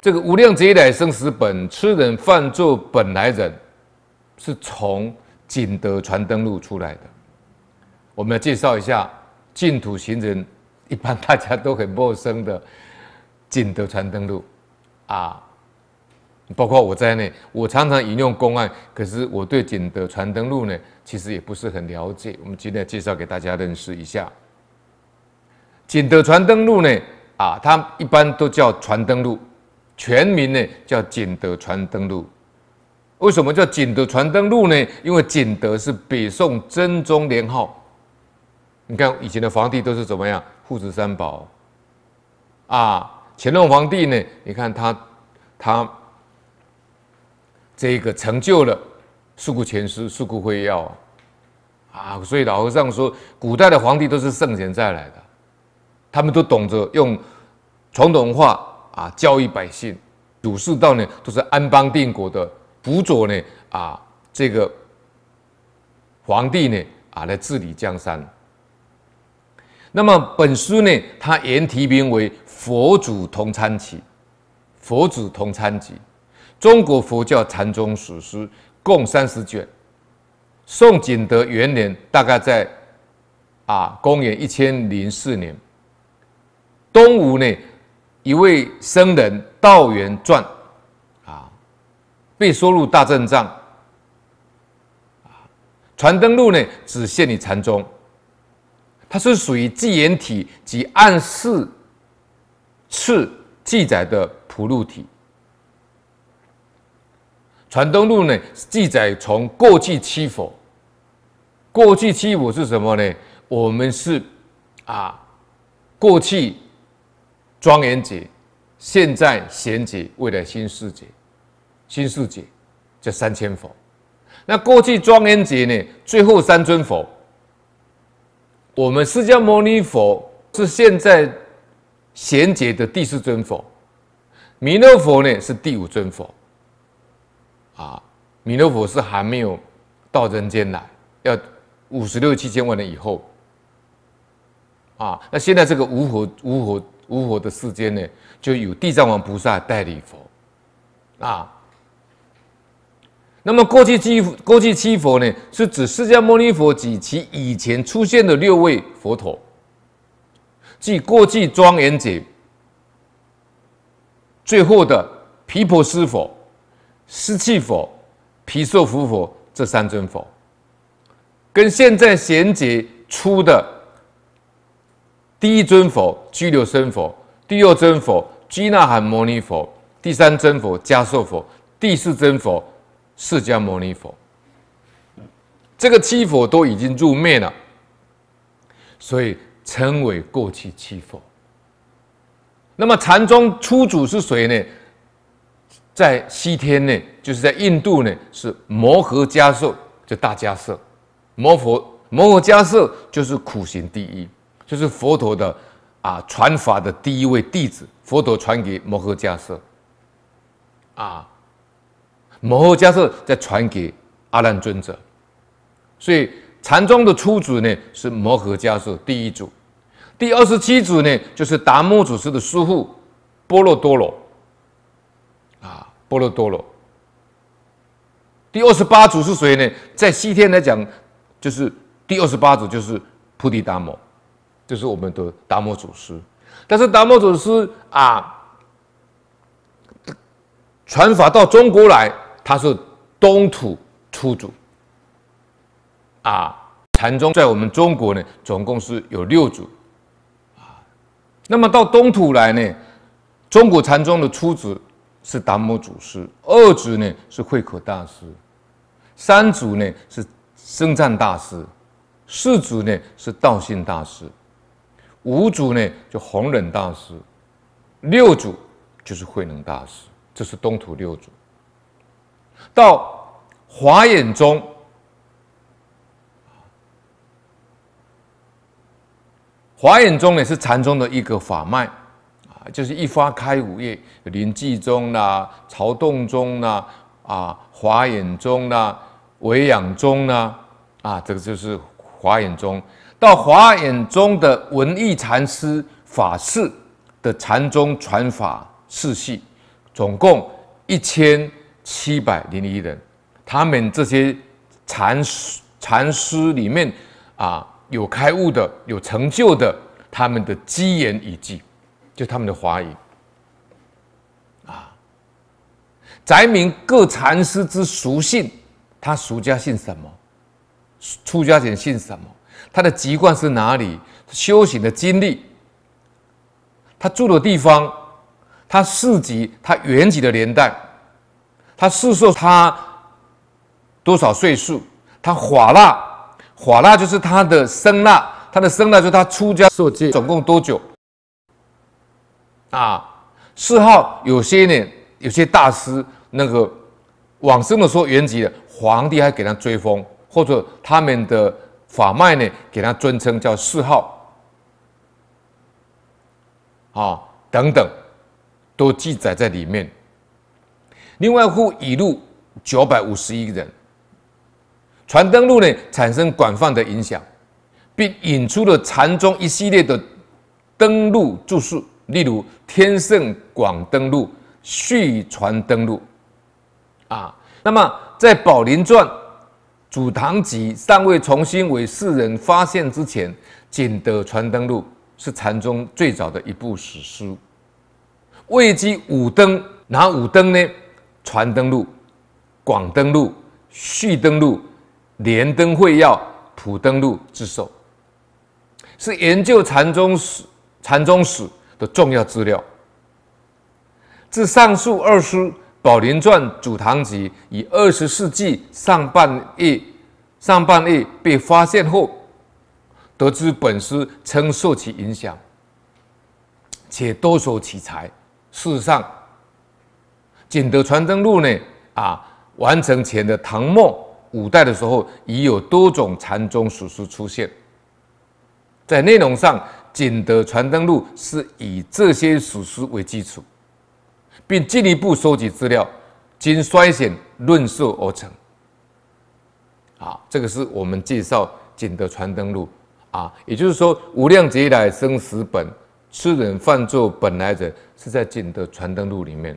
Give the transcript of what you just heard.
这个无量劫来生死本，吃人饭做本来人，是从景德传灯录出来的。我们来介绍一下净土行人，一般大家都很陌生的景德传灯录啊，包括我在内，我常常引用公案，可是我对景德传灯录呢，其实也不是很了解。我们今天介绍给大家认识一下，景德传灯录呢啊，它一般都叫传灯录。全名呢叫景德传灯录，为什么叫景德传灯录呢？因为景德是北宋真宗年号。你看以前的皇帝都是怎么样？护持三宝，啊，乾隆皇帝呢？你看他，他这个成就了四库全师、四库会耀，啊，所以老和尚说，古代的皇帝都是圣贤再来的，他们都懂得用传统文化。啊，教育百姓，儒释道呢都是安邦定国的辅佐呢啊，这个皇帝呢啊来治理江山。那么本书呢，它原题名为《佛祖同参集》，《佛祖同参集》中国佛教禅宗史书，共三十卷。宋景德元年，大概在啊公元一千零四年，东吴呢。一位僧人《道元传》，啊，被收入《大阵仗。啊，《传灯录》呢只限于禅宗，它是属于纪言体及暗示次记载的普录体，《传灯录》呢记载从过去七佛，过去七佛是什么呢？我们是啊，过去。庄严节，现在衔接未来新世界，新世界就三千佛。那过去庄严节呢，最后三尊佛，我们释迦牟尼佛是现在衔接的第四尊佛，弥勒佛呢是第五尊佛。啊，弥勒佛是还没有到人间来，要五十六七千万年以后。啊，那现在这个无佛无佛。无佛的世间呢，就有地藏王菩萨代理佛啊。那么过去七过去七佛呢，是指释迦牟尼佛及其以前出现的六位佛陀，即过去庄严者，最后的毗婆尸佛、湿气佛、毗舍浮佛这三尊佛，跟现在衔接出的。第一尊佛居留生佛，第二尊佛居那含摩尼佛，第三尊佛迦受佛，第四尊佛释迦摩尼佛，这个七佛都已经入灭了，所以称为过去七佛。那么禅宗初祖是谁呢？在西天呢，就是在印度呢，是摩诃迦受，就大迦受，摩佛摩诃迦受就是苦行第一。就是佛陀的啊传法的第一位弟子，佛陀传给摩诃迦涉，啊，摩诃迦叶再传给阿难尊者，所以禅宗的初祖呢是摩诃迦叶第一祖，第二十七祖呢就是达摩祖师的师傅波罗多罗，啊，波罗多罗，第二十八祖是谁呢？在西天来讲，就是第二十八祖就是菩提达摩。就是我们的达摩祖师，但是达摩祖师啊，传法到中国来，他是东土初祖啊。禅宗在我们中国呢，总共是有六祖啊。那么到东土来呢，中国禅宗的初祖是达摩祖师，二祖呢是慧可大师，三祖呢是僧赞大师，四祖呢是道信大师。五祖呢，就弘忍大师；六祖就是慧能大师，这是东土六祖。到华严宗，华严宗呢是禅宗的一个法脉啊，就是一花开五叶，有临济宗啦、曹洞宗啦、啊华严宗啦、维扬宗啦，啊这个就是华严宗。到华严宗的文艺禅师法事的禅宗传法世系，总共一千七百零一人。他们这些禅师，禅师里面啊，有开悟的，有成就的，他们的基言遗迹，就他们的华语啊，宅明各禅师之俗姓，他俗家姓什么？出家前姓什么？他的籍贯是哪里？修行的经历，他住的地方，他四级，他原籍的年代，他是说他多少岁数？他法腊，法腊就是他的生纳，他的生纳就是他出家受戒总共多久？啊，四号有些呢，有些大师那个往生的说原籍的皇帝还给他追封。或者他们的法脉呢，给他尊称叫四号，啊等等，都记载在里面。另外，户一路九百五十一人，传灯路呢产生广泛的影响，并引出了禅宗一系列的灯录著述，例如《天圣广灯录》《续传灯录》啊。那么，在《宝林传》。《祖堂集》尚未重新为世人发现之前，《景德传灯录》是禅宗最早的一部史书，位居五灯。哪五灯呢？《传灯录》、《广灯录》、《续灯录》、《莲灯会要》、《普灯录》之首，是研究禅宗史、禅宗史的重要资料。自上述二书。《宝林传》《祖堂集》以二十世纪上半叶上半叶被发现后，得知本师曾受其影响，且多所取材。事实上，《景德传灯录》呢，啊，完成前的唐末五代的时候，已有多种禅宗属书出现。在内容上，《景德传灯录》是以这些属书为基础。并进一步收集资料，经筛选论述而成。啊，这个是我们介绍《景德传灯录》啊，也就是说，无量劫来生死本，吃人饭做本来者，是在《景德传灯录》里面。